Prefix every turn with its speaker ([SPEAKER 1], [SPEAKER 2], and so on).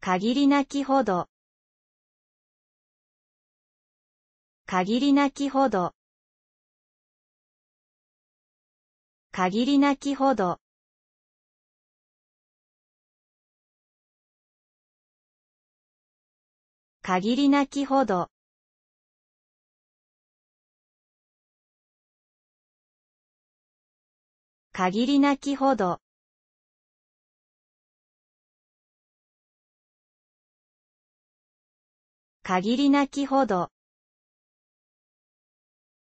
[SPEAKER 1] 限りなきほど、限りなきほど、限りなきほど、限りなきほど、限りなきほど、限りなきほど